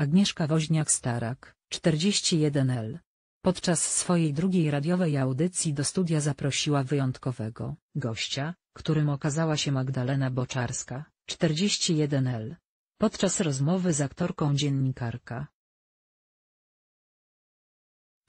Agnieszka Woźniak-Starak, 41L. Podczas swojej drugiej radiowej audycji do studia zaprosiła wyjątkowego gościa, którym okazała się Magdalena Boczarska, 41L. Podczas rozmowy z aktorką dziennikarka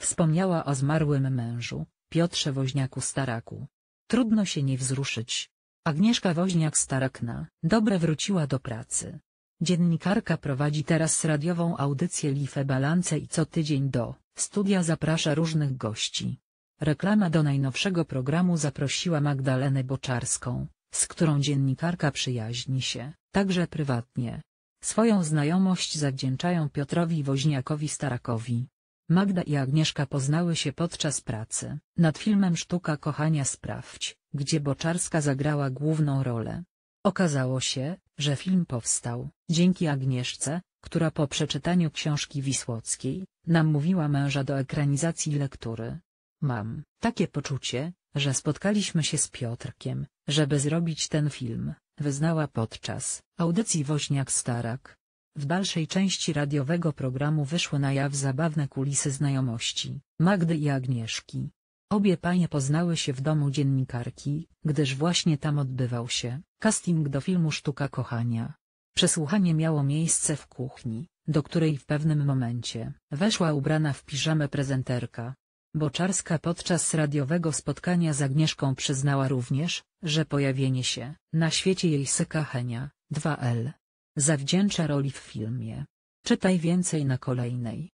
wspomniała o zmarłym mężu, Piotrze Woźniaku-Staraku. Trudno się nie wzruszyć. Agnieszka Woźniak-Starak na dobre wróciła do pracy. Dziennikarka prowadzi teraz radiową audycję Life Balance i co tydzień do studia zaprasza różnych gości. Reklama do najnowszego programu zaprosiła Magdalenę Boczarską, z którą dziennikarka przyjaźni się, także prywatnie. Swoją znajomość zawdzięczają Piotrowi Woźniakowi Starakowi. Magda i Agnieszka poznały się podczas pracy nad filmem Sztuka Kochania Sprawdź, gdzie Boczarska zagrała główną rolę. Okazało się, że film powstał. Dzięki Agnieszce, która po przeczytaniu książki Wisłockiej, namówiła męża do ekranizacji lektury. Mam takie poczucie, że spotkaliśmy się z Piotrkiem, żeby zrobić ten film, wyznała podczas audycji Woźniak-Starak. W dalszej części radiowego programu wyszły na jaw zabawne kulisy znajomości Magdy i Agnieszki. Obie panie poznały się w domu dziennikarki, gdyż właśnie tam odbywał się casting do filmu Sztuka Kochania. Przesłuchanie miało miejsce w kuchni, do której w pewnym momencie weszła ubrana w piżamę prezenterka. Boczarska podczas radiowego spotkania z Agnieszką przyznała również, że pojawienie się na świecie jej syka Henia, 2L, zawdzięcza roli w filmie. Czytaj więcej na kolejnej.